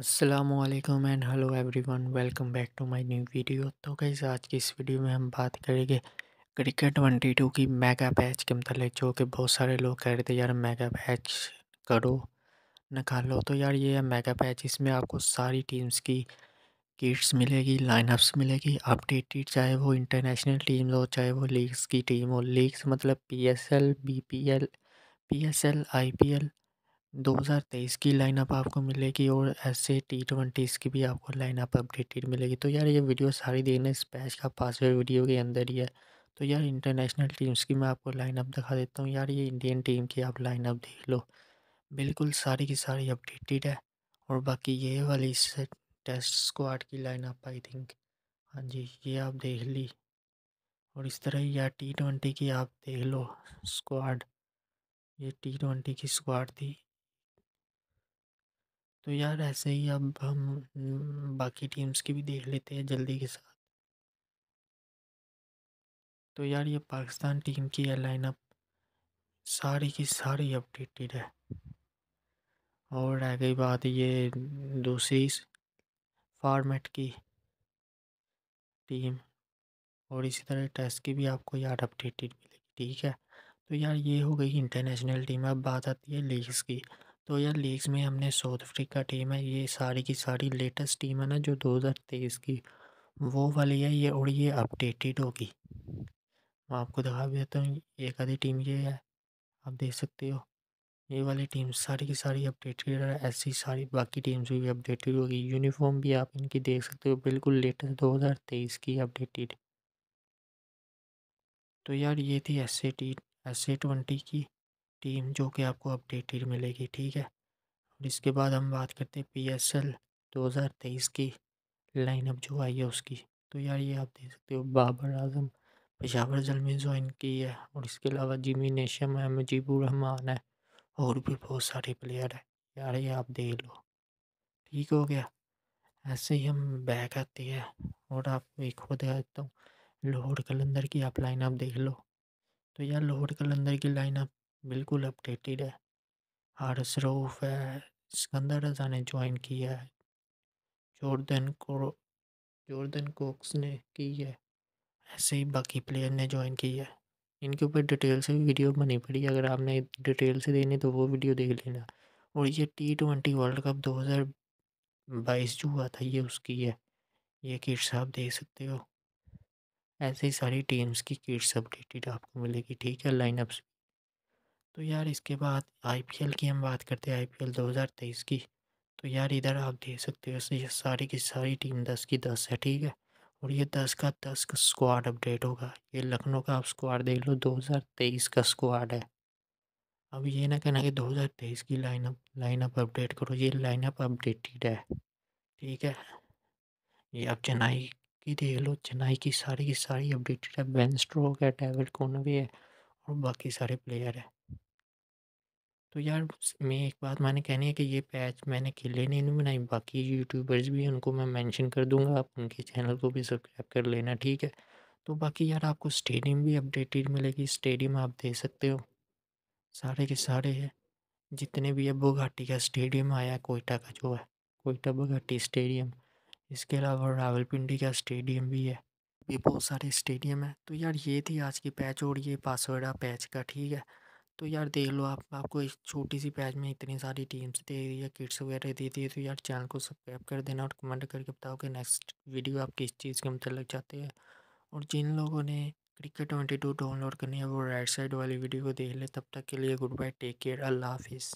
Aslam and hello everyone welcome back to my new video तो कैसे आज की इस वीडियो में हम बात करेंगे क्रिकेट ट्वेंटी टू की मेगा बैच के मतलब जो कि बहुत सारे लोग कह रहे थे यार मेगा बैच करो निकालो तो यार ये है मेगा बैच इसमें आपको सारी टीम्स की किट्स मिलेगी लाइनअप्स मिलेगी अपडेटेड चाहे वो इंटरनेशनल टीम हो चाहे वो लीग्स की टीम हो लीग्स मतलब P S L B P L P S L I P L 2023 की लाइनअप आपको मिलेगी और ऐसे टी ट्वेंटीज़ की भी आपको लाइनअप अपडेटेड मिलेगी तो यार ये वीडियो सारी देखने इस पैच का पासवर्ड वीडियो के अंदर ही है तो यार इंटरनेशनल टीम्स की मैं आपको लाइनअप दिखा देता हूँ यार ये इंडियन टीम की आप लाइनअप देख लो बिल्कुल सारी की सारी अपडेटेड है और बाकी ये वाली इस टेस्ट स्क्वाड की लाइनअप आई थिंक हाँ जी ये आप देख ली और इस तरह ही यार टी ट्वेंटी की आप देख लो स्क्वाड ये टी ट्वेंटी की स्क्वाड थी तो यार ऐसे ही अब हम हम्म, बाकी टीम्स की भी देख लेते हैं जल्दी के साथ तो यार ये पाकिस्तान टीम की यह लाइनअप सारी की सारी अपडेटेड है और रह गई बात ये दूसरी फॉर्मेट की टीम और इसी तरह टेस्ट की भी आपको यार अपडेटेड मिलेगी ठीक है तो यार ये हो गई इंटरनेशनल टीम अब बात आती है लीग्स की तो यार लीग्स में हमने साउथ अफ्रीका टीम है ये सारी की सारी लेटेस्ट टीम है ना जो दो हज़ार तेईस की वो वाली है ये और ये अपडेटेड होगी मैं आपको दिखा भी देता हूँ एक आधी टीम ये है आप देख सकते हो ये वाली टीम सारी की सारी अपडेटेड है ऐसी सारी बाकी टीम्स भी अपडेटेड होगी यूनिफॉर्म भी आप इनकी देख सकते हो बिल्कुल लेटेस्ट दो हज़ार तेईस की अपडेटेड तो यार ये थी S A T S A twenty की टीम जो कि आपको अपडेटेड मिलेगी ठीक है और इसके बाद हम बात करते हैं पी एस एल दो हज़ार तेईस की लाइनअप जो आई है उसकी तो यार ये आप देख सकते हो बाबर आजम पेशावर जल में ज्वाइन की है और इसके अलावा जिमी नेशम है मुजीबुर रहमान है और भी बहुत सारे प्लेयर हैं यार ये आप देख लो ठीक हो गया ऐसे ही हम बैक आते हैं और आपको एक और दिखा देता हूँ लाहौर कलंदर की आप लाइनअप देख लो तो यार लाहौर कलंदर की लाइनअप बिल्कुल अपडेटेड है एस रऊफ़ है सिकंदर रज़ा ने ज्वाइन किया है जॉर्डन को जॉर्डन कोक्स ने की है ऐसे ही बाकी प्लेयर ने ज्वाइन किया है इनके ऊपर डिटेल से वीडियो बनी पड़ी अगर आपने डिटेल से देनी तो वो वीडियो देख लेना और ये टी ट्वेंटी वर्ल्ड कप दो हज़ार बाईस जो हुआ था ये उसकी है ये किट्स आप देख सकते हो ऐसे ही सारी टीम्स की किट्स अपडेटेड आपको मिलेगी ठीक है लाइनअप्स तो यार इसके बाद आईपीएल की हम बात करते हैं आईपीएल 2023 की तो यार इधर आप देख सकते हो ये सारी की सारी टीम दस की दस है ठीक है और ये दस का दस का स्क्वाड अपडेट होगा ये लखनऊ का आप स्क्वाड देख लो 2023 का स्क्वाड है अब ये ना कहना कि 2023 की लाइनअप लाइनअप अपडेट करो ये लाइनअप अपडेटेड है ठीक है ये आप चेन्नई की देख लो चेन्नई की सारी की सारी अपडेटेड है बेन स्ट्रोक है टैबलेट कौन भी है और बाकी सारे प्लेयर हैं तो यार मैं एक बात मैंने कहनी है कि ये पैच मैंने अकेले नहीं बनाई बाकी यूट्यूबर्स भी हैं, उनको मैं मेंशन कर दूँगा, आप उनके चैनल को भी सब्सक्राइब कर लेना, ठीक है? तो बाकी यार आपको स्टेडियम भी अपडेटेड मिलेगी, स्टेडियम आप दे सकते हो। सारे के सारे है, जितने भी है अब घाटी का स्टेडियम आया है कोयटा का जो है, कोयटा बोघाटी स्टेडियम। इसके अलावा रावलपिंडी का स्टेडियम भी है, भी बहुत सारे स्टेडियम हैं। तो यार ये थी आज की पैच और ये पासवर्ड है पैच का, ठीक है? तो यार देख लो आप आपको इस छोटी सी पैच में इतनी सारी टीम्स दे रही है किट्स वगैरह दे दी है तो यार चैनल को सब्सक्राइब कर देना और कमेंट करके बताओ कि नेक्स्ट वीडियो आप किस चीज़ के मतलब चाहते हैं और जिन लोगों ने क्रिकेट ट्वेंटी टू डाउनलोड करनी है वो राइट साइड वाली वीडियो को देख ले तब तक के लिए गुड बाय टेक केयर अल्लाह हाफिज़